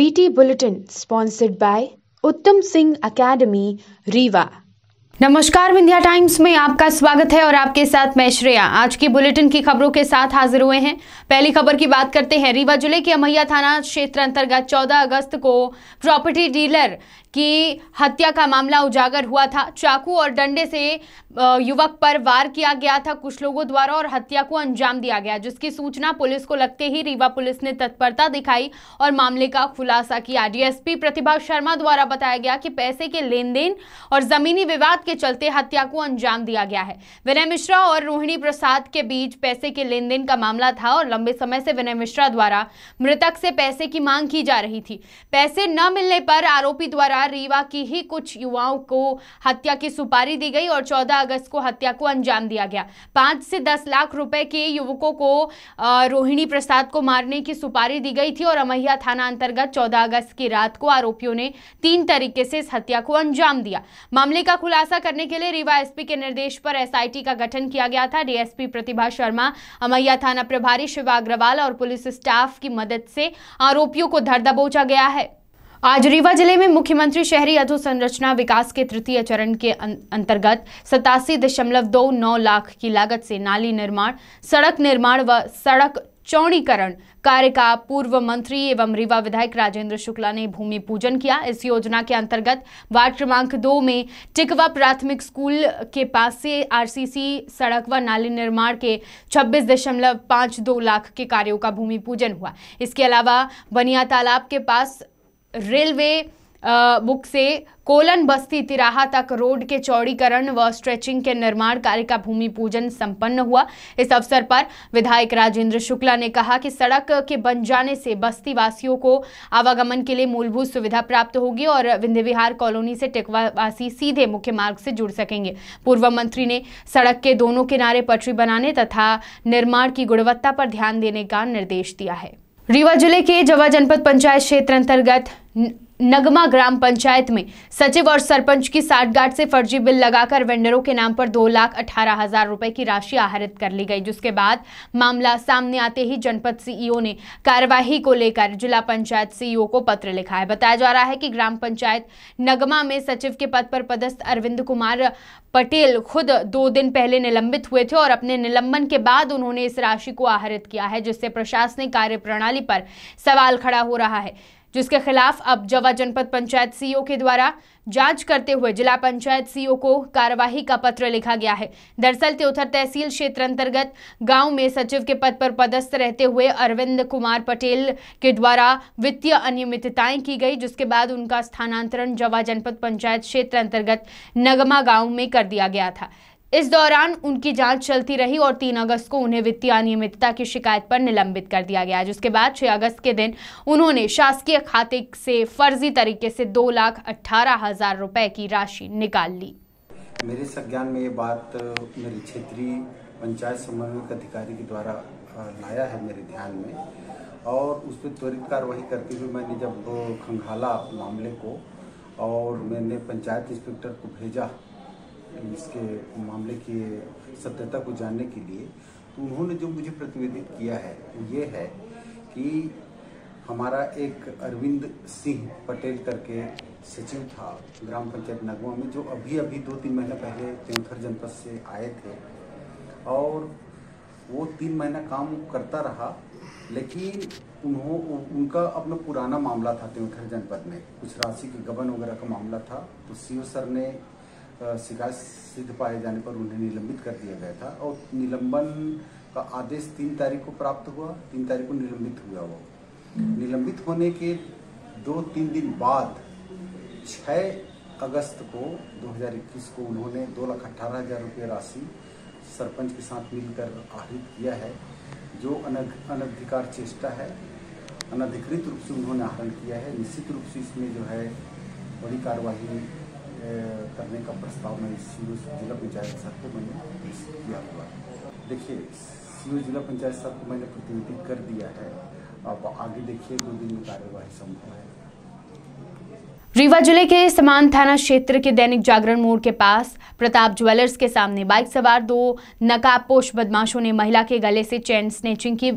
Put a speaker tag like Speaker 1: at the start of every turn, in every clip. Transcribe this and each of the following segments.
Speaker 1: VT bulletin sponsored by उत्तम Singh academy Rewa नमस्कार Vindhya times में आपका स्वागत है और आपके साथ मैं श्रेया आज की बुलेटिन की खबरों के साथ हाजिर हुए हैं पहली खबर की बात करते हैं रीवा जिले के अमैया थाना क्षेत्र अंतर्गत 14 अगस्त को प्रॉपर्टी डीलर कि हत्या का मामला उजागर हुआ था चाकू और डंडे से युवक पर वार किया गया था कुछ लोगों द्वारा और हत्या को अंजाम दिया गया जिसकी सूचना पुलिस को लगते ही रीवा पुलिस ने तत्परता दिखाई और मामले का खुलासा किया डीएसपी प्रतिभा शर्मा द्वारा बताया गया कि पैसे के लेन देन और जमीनी विवाद के चलते हत्या को अंजाम दिया गया है विनय मिश्रा और रोहिणी प्रसाद के बीच पैसे के लेन देन का मामला था और लंबे समय से विनय मिश्रा द्वारा मृतक से पैसे की मांग की जा रही थी पैसे न मिलने पर आरोपी द्वारा अनुसार रीवा की ही कुछ युवाओं को हत्या की सुपारी दी गई और 14 अगस्त को हत्या को अंजाम दिया गया पांच से दस लाख रुपए के युवकों को रोहिणी प्रसाद को मारने की सुपारी दी गई थी और अमहिया थाना अंतर्गत चौदह अगस्त की रात को आरोपियों ने तीन तरीके से इस हत्या को अंजाम दिया मामले का खुलासा करने के लिए रीवा एसपी के निर्देश पर एसआईटी का गठन किया गया था डीएसपी प्रतिभा शर्मा अमैया थाना प्रभारी शिवा अग्रवाल और पुलिस स्टाफ की मदद से आरोपियों को धर दबोचा गया है आज रीवा जिले में मुख्यमंत्री शहरी अधोसंरचना विकास के तृतीय चरण के अं-, अंतर्गत सतासी दशमलव दो नौ लाख की लागत से नाली निर्माण सड़क निर्माण व सड़क चौड़ीकरण कार्य का पूर्व मंत्री एवं रीवा विधायक राजेंद्र शुक्ला ने भूमि पूजन किया इस योजना के अंतर्गत वार्ड क्रमांक दो में टिकवा प्राथमिक स्कूल के पास से आरसीसी सड़क व नाली निर्माण के 26.52 लाख के कार्यों का भूमि पूजन हुआ इसके अलावा बनिया तालाब के पास रेलवे बुक से कोलन बस्ती तिराहा तक रोड के चौड़ीकरण व स्ट्रेचिंग के निर्माण कार्य का भूमि पूजन संपन्न हुआ इस अवसर पर विधायक राजेंद्र शुक्ला ने कहा कि सड़क के बन जाने से बस्ती वासियों को आवागमन के लिए मूलभूत सुविधा प्राप्त होगी और विंध्य विहार कॉलोनी से टिकवासी सीधे मुख्य मार्ग से जुड़ सकेंगे पूर्व मंत्री ने सड़क के दोनों किनारे पटरी बनाने तथा निर्माण की गुणवत्ता पर ध्यान देने का निर्देश दिया है रीवा जिले के जवा जनपद पंचायत क्षेत्र अंतर्गत नगमा ग्राम पंचायत में सचिव और सरपंच की साठगांठ से फर्जी बिल लगाकर वेंडरों के नाम पर दो लाख अठारह हजार रुपए की राशि आहरित कर ली गई जिसके बाद मामला सामने आते ही जनपद सीईओ ने कार्यवाही को लेकर जिला पंचायत सीईओ को पत्र लिखा है बताया जा रहा है कि ग्राम पंचायत नगमा में सचिव के पद पर पदस्थ अरविंद कुमार पटेल खुद दो दिन पहले निलंबित हुए थे और अपने निलंबन के बाद उन्होंने इस राशि को आहरित किया है जिससे प्रशासनिक कार्यप्रणाली पर सवाल खड़ा हो रहा है जिसके खिलाफ अब जवा जनपद पंचायत सीईओ के द्वारा जांच करते हुए जिला पंचायत सीईओ को कार्यवाही का पत्र लिखा गया है दरअसल त्योथर तहसील क्षेत्र अंतर्गत गांव में सचिव के पद पर पदस्थ रहते हुए अरविंद कुमार पटेल के द्वारा वित्तीय अनियमितताएं की गई जिसके बाद उनका स्थानांतरण जवा जनपद पंचायत क्षेत्र अंतर्गत नगमा गाँव में कर दिया गया था इस दौरान उनकी जांच चलती रही और 3 अगस्त को उन्हें वित्तीय अनियमितता की शिकायत पर निलंबित कर दिया गया जिसके बाद 6 अगस्त के दिन उन्होंने शासकीय खाते से फर्जी तरीके से दो लाख अठारह हजार रुपए की राशि निकाल ली
Speaker 2: मेरे संज्ञान में ये बात मेरे क्षेत्रीय पंचायत समन्वय अधिकारी के द्वारा लाया है मेरे ध्यान में और उस पर त्वरित कार्रवाई करते हुए मैंने जब खंगाला मामले को और मैंने पंचायत इंस्पेक्टर को भेजा इसके मामले की सत्यता को जानने के लिए तो उन्होंने जो मुझे प्रतिवेदित किया है वो ये है कि हमारा एक अरविंद सिंह पटेल करके सचिव था ग्राम पंचायत नगवा में जो अभी अभी दो तीन महीना पहले तेंथर जनपद से आए थे और वो तीन महीना काम करता रहा लेकिन उन्हों उनका अपना पुराना मामला था तेंथर जनपद में कुछ राशि के गबन वगैरह का मामला था तो सी सर ने शिकायत सिद्ध पाए जाने पर उन्हें निलंबित कर दिया गया था और निलंबन का आदेश तीन तारीख को प्राप्त हुआ तीन तारीख को निलंबित हुआ वो निलंबित होने के दो तीन दिन बाद छः अगस्त को 2021 को उन्होंने दो लाख अट्ठारह हजार रुपये राशि सरपंच के साथ मिलकर आहरित किया है जो अनधिकार चेष्टा है अनधिकृत रूप से उन्होंने आहरण किया है निश्चित रूप से इसमें जो है बड़ी कार्रवाई करने का प्रस्ताव मैंने सी जिला पंचायत सर को मैंने पेश किया हुआ देखिए सी जिला पंचायत सर को मैंने प्रतिनिधित्व कर दिया है अब आगे देखिए दो दिन में कार्यवाही संभव है
Speaker 1: रीवा जिले के समान थाना क्षेत्र के दैनिक जागरण मोड़ के पास प्रताप ज्वेलर्स के सामने बाइक सवार दो नकाबपोश बदमाशों ने महिला के गले से चैन स्नेचिंग की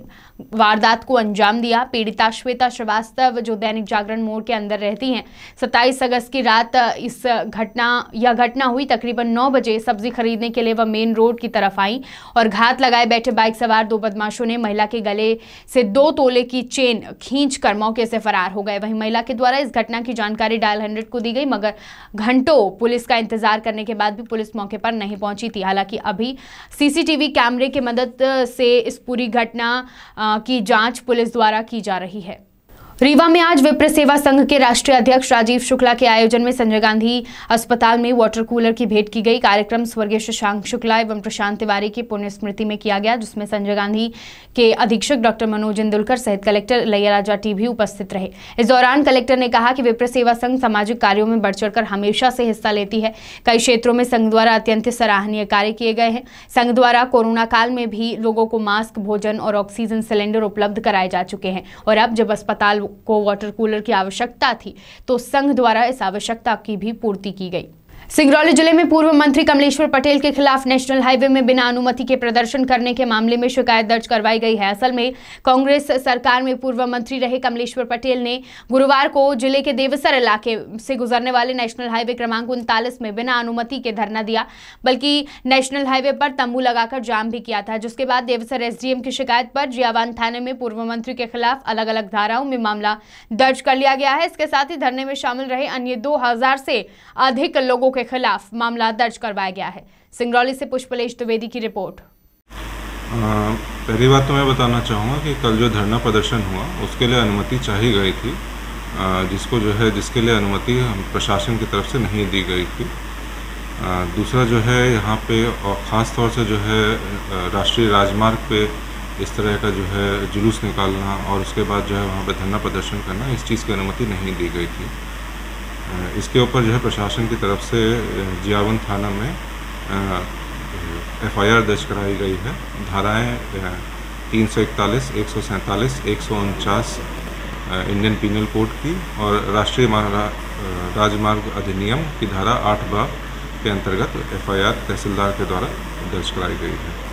Speaker 1: वारदात को अंजाम दिया पीड़िता श्वेता श्रीवास्तव जो दैनिक जागरण मोड़ के अंदर रहती हैं 27 अगस्त की रात इस घटना यह घटना हुई तकरीबन नौ बजे सब्जी खरीदने के लिए वह मेन रोड की तरफ आई और घात लगाए बैठे बाइक सवार दो बदमाशों ने महिला के गले से दो तोले की चेन खींच मौके से फरार हो गए वहीं महिला के द्वारा इस घटना की जानकारी डायल हंड्रेड को दी गई मगर घंटों पुलिस का इंतजार करने के बाद भी पुलिस मौके पर नहीं पहुंची थी हालांकि अभी सीसीटीवी कैमरे की मदद से इस पूरी घटना की जांच पुलिस द्वारा की जा रही है रीवा में आज विप्र सेवा संघ के राष्ट्रीय अध्यक्ष राजीव शुक्ला के आयोजन में संजय गांधी अस्पताल में वाटर कूलर की भेंट की गई कार्यक्रम स्वर्गीय शशांक शुक्ला एवं प्रशांत तिवारी की पुण्य स्मृति में किया गया जिसमें संजय गांधी के अधीक्षक डॉक्टर मनोज इंदुलकर सहित कलेक्टर लैया राजा टी भी उपस्थित रहे इस दौरान कलेक्टर ने कहा कि विप्र सेवा संघ सामाजिक कार्यो में बढ़ चढ़कर हमेशा से हिस्सा लेती है कई क्षेत्रों में संघ द्वारा अत्यंत सराहनीय कार्य किए गए हैं संघ द्वारा कोरोना काल में भी लोगों को मास्क भोजन और ऑक्सीजन सिलेंडर उपलब्ध कराए जा चुके हैं और अब जब अस्पताल को वाटर कूलर की आवश्यकता थी तो संघ द्वारा इस आवश्यकता की भी पूर्ति की गई सिंगरौली जिले में पूर्व मंत्री कमलेश्वर पटेल के खिलाफ नेशनल हाईवे में बिना अनुमति के प्रदर्शन करने के मामले में शिकायत दर्ज करवाई गई है असल में कांग्रेस सरकार में पूर्व मंत्री रहे कमलेश्वर पटेल ने गुरुवार को जिले के देवसर इलाके से गुजरने वाले नेशनल हाईवे क्रमांक उनतालीस में बिना अनुमति के धरना दिया बल्कि नेशनल हाईवे पर तंबू लगाकर जाम भी किया था जिसके बाद देवसर एसडीएम की शिकायत पर जियावान थाने में पूर्व मंत्री के खिलाफ अलग अलग धाराओं में मामला दर्ज कर लिया गया है इसके साथ ही धरने में शामिल रहे अन्य दो से अधिक लोगों के के खिलाफ मामला दर्ज करवाया गया है सिंगरौली से पुष्पलेश द्विवेदी की रिपोर्ट
Speaker 2: पहली बात तो मैं बताना चाहूँगा कि कल जो धरना प्रदर्शन हुआ उसके लिए अनुमति चाही गई थी जिसको जो है जिसके लिए अनुमति हम प्रशासन की तरफ से नहीं दी गई थी दूसरा जो है यहाँ पे और ख़ास तौर से जो है राष्ट्रीय राजमार्ग पे इस तरह का जो है जुलूस निकालना और उसके बाद जो है वहाँ पर धरना प्रदर्शन करना इस चीज़ की अनुमति नहीं दी गई थी इसके ऊपर जो है प्रशासन की तरफ से जियावन थाना में एफआईआर दर्ज कराई गई है धाराएं तीन सौ इकतालीस एक सौ सैंतालीस एक सौ उनचास इंडियन पीनल कोड की और राष्ट्रीय राजमार्ग अधिनियम की धारा आठ बाब के अंतर्गत एफआईआर तहसीलदार के द्वारा दर्ज कराई गई है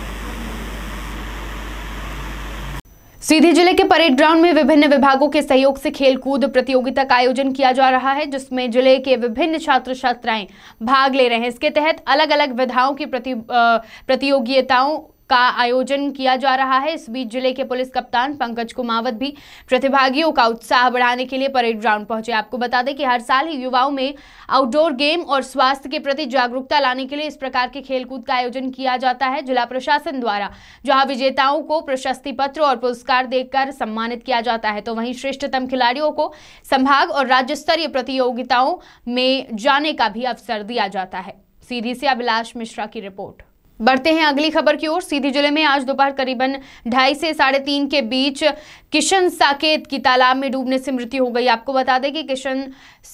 Speaker 1: सीधी जिले के परेड ग्राउंड में विभिन्न विभागों के सहयोग से खेलकूद प्रतियोगिता का आयोजन किया जा रहा है जिसमें जिले के विभिन्न छात्र छात्राएं भाग ले रहे हैं इसके तहत अलग अलग विधाओं की प्रति, प्रतियोगिताओं का आयोजन किया जा रहा है इस बीच जिले के पुलिस कप्तान पंकज कुमावत भी प्रतिभागियों का उत्साह बढ़ाने के लिए परेड ग्राउंड पहुंचे आपको बता दें कि हर साल ही युवाओं में आउटडोर गेम और स्वास्थ्य के प्रति जागरूकता लाने के लिए इस प्रकार के खेलकूद का आयोजन किया जाता है जिला प्रशासन द्वारा जहाँ विजेताओं को प्रशस्ति पत्र और पुरस्कार देकर सम्मानित किया जाता है तो वहीं श्रेष्ठतम खिलाड़ियों को संभाग और राज्य स्तरीय प्रतियोगिताओं में जाने का भी अवसर दिया जाता है सीधी से अभिलाष मिश्रा की रिपोर्ट बढ़ते हैं अगली खबर की ओर सीधी जिले में आज दोपहर करीबन ढाई से साढ़े तीन के बीच किशन साकेत की तालाब में डूबने से मृत्यु हो गई आपको बता दें कि किशन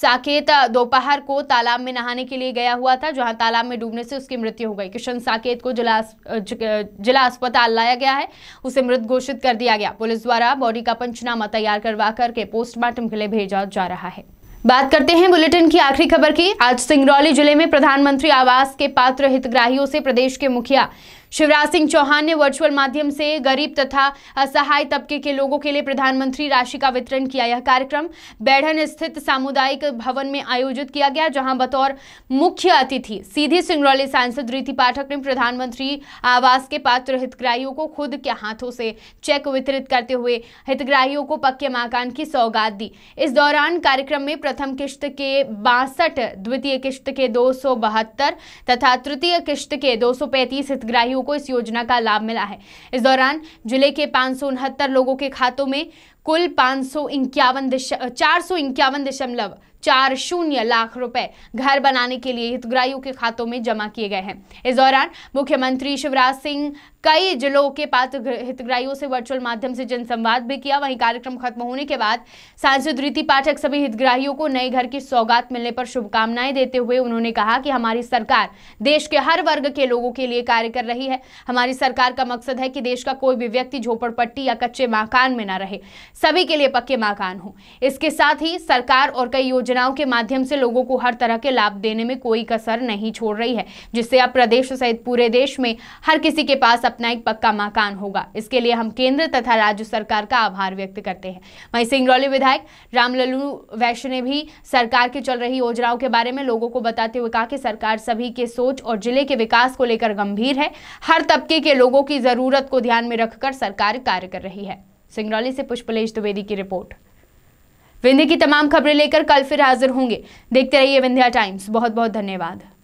Speaker 1: साकेत दोपहर को तालाब में नहाने के लिए गया हुआ था जहां तालाब में डूबने से उसकी मृत्यु हो गई किशन साकेत को जिला जिला अस्पताल लाया गया है उसे मृत घोषित कर दिया गया पुलिस द्वारा बॉडी का पंचनामा तैयार करवा करके पोस्टमार्टम के लिए भेजा जा रहा है बात करते हैं बुलेटिन की आखिरी खबर की आज सिंगरौली जिले में प्रधानमंत्री आवास के पात्र हितग्राहियों से प्रदेश के मुखिया शिवराज सिंह चौहान ने वर्चुअल माध्यम से गरीब तथा असहाय तबके के लोगों के लिए प्रधानमंत्री राशि का वितरण किया यह कार्यक्रम बैढ़न स्थित सामुदायिक भवन में आयोजित किया गया जहां बतौर मुख्य अतिथि सीधी सिंगरौली सांसद रीति पाठक ने प्रधानमंत्री आवास के पात्र हितग्राहियों को खुद के हाथों से चेक वितरित करते हुए हितग्राहियों को पक्के मकान की सौगात दी इस दौरान कार्यक्रम में प्रथम किश्त के बासठ द्वितीय किश्त के दो तथा तृतीय किश्त के दो हितग्राहियों लाभार्थियों को इस योजना का लाभ मिला है इस दौरान जिले के पांच लोगों के खातों में कुल पाँच सौ इक्यावन चार सौ इक्यावन दशमलव चार शून्य लाख रुपए घर बनाने के लिए हितग्राहियों के खातों में जमा किए गए हैं इस दौरान मुख्यमंत्री शिवराज सिंह कई जिलों के पात्र हितग्राहियों से वर्चुअल माध्यम से जनसंवाद भी किया वहीं कार्यक्रम खत्म होने के बाद सांसद रीति पाठक सभी हितग्राहियों को नए घर की सौगात मिलने पर शुभकामनाएं देते हुए उन्होंने कहा कि हमारी सरकार देश के हर वर्ग के लोगों के लिए कार्य कर रही है हमारी सरकार का मकसद है कि देश का कोई भी व्यक्ति झोपड़पट्टी या कच्चे मकान में न रहे सभी के लिए पक्के मकान हों इसके साथ ही सरकार और कई योजनाओं के माध्यम से लोगों को हर तरह के लाभ देने में कोई कसर नहीं छोड़ रही है जिससे अब प्रदेश सहित पूरे देश में हर किसी के पास अपना एक पक्का मकान होगा इसके लिए हम केंद्र तथा राज्य सरकार का आभार व्यक्त करते हैं वहीं सिंगरौली विधायक रामलल्लू वैश्य ने भी सरकार की चल रही योजनाओं के बारे में लोगों को बताते हुए कहा कि सरकार सभी के सोच और जिले के विकास को लेकर गंभीर है हर तबके के लोगों की जरूरत को ध्यान में रखकर सरकार कार्य कर रही है सिंगरौली से पुष्पलेश द्विवेदी की रिपोर्ट विंध्य की तमाम खबरें लेकर कल फिर हाजिर होंगे देखते रहिए विंध्या टाइम्स बहुत बहुत धन्यवाद